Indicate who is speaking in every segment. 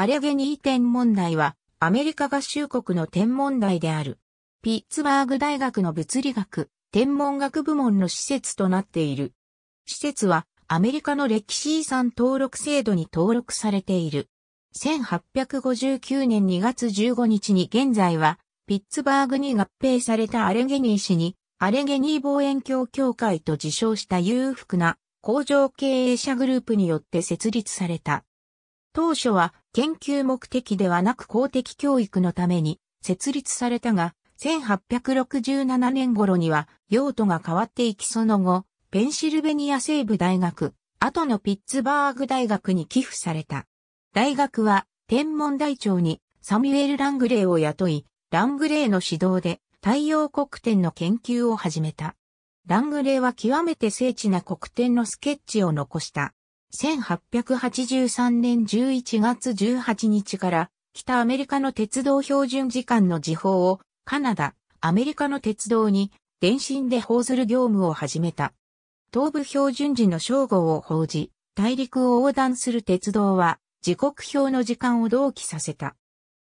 Speaker 1: アレゲニー天文台は、アメリカ合衆国の天文台である。ピッツバーグ大学の物理学、天文学部門の施設となっている。施設は、アメリカの歴史遺産登録制度に登録されている。1859年2月15日に現在は、ピッツバーグに合併されたアレゲニー氏に、アレゲニー望遠鏡協会と自称した裕福な工場経営者グループによって設立された。当初は研究目的ではなく公的教育のために設立されたが、1867年頃には用途が変わっていきその後、ペンシルベニア西部大学、後のピッツバーグ大学に寄付された。大学は天文台長にサミュエル・ラングレーを雇い、ラングレーの指導で太陽黒点の研究を始めた。ラングレーは極めて精緻な黒点のスケッチを残した。1883年11月18日から北アメリカの鉄道標準時間の時報をカナダ、アメリカの鉄道に電信で報ずる業務を始めた。東部標準時の正午を報じ、大陸を横断する鉄道は時刻表の時間を同期させた。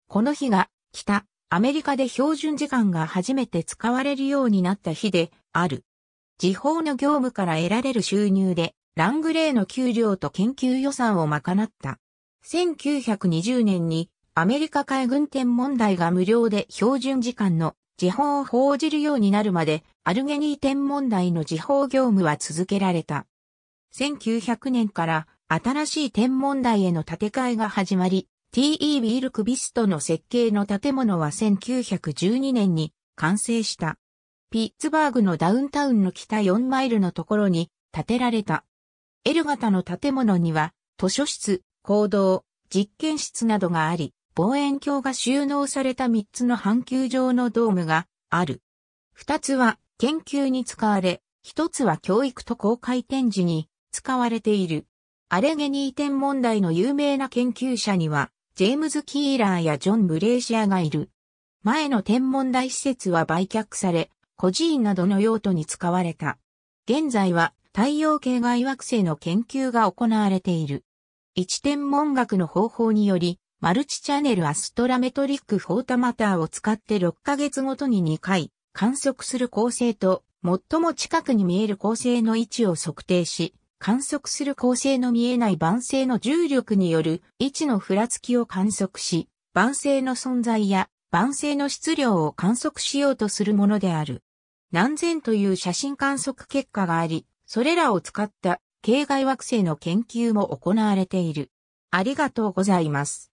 Speaker 1: この日が北アメリカで標準時間が初めて使われるようになった日である。時報の業務から得られる収入でラングレーの給料と研究予算を賄った。1920年にアメリカ海軍天文台が無料で標準時間の時報を報じるようになるまで、アルゲニー天文台の時報業務は続けられた。1900年から新しい天文台への建て替えが始まり、T.E. ビールクビストの設計の建物は1912年に完成した。ピッツバーグのダウンタウンの北4マイルのところに建てられた L 型の建物には、図書室、行動、実験室などがあり、望遠鏡が収納された3つの半球状のドームがある。2つは研究に使われ、1つは教育と公開展示に使われている。アレゲニー天問題の有名な研究者には、ジェームズ・キーラーやジョン・ブレーシアがいる。前の天文台施設は売却され、孤児院などの用途に使われた。現在は太陽系外惑星の研究が行われている。一天文学の方法により、マルチチャンネルアストラメトリックフォータマターを使って6ヶ月ごとに2回観測する恒星と最も近くに見える恒星の位置を測定し、観測する恒星の見えない晩星の重力による位置のふらつきを観測し、晩星の存在や晩星の質量を観測しようとするものである。何千という写真観測結果があり、それらを使った系外惑星の研究も行われている。ありがとうございます。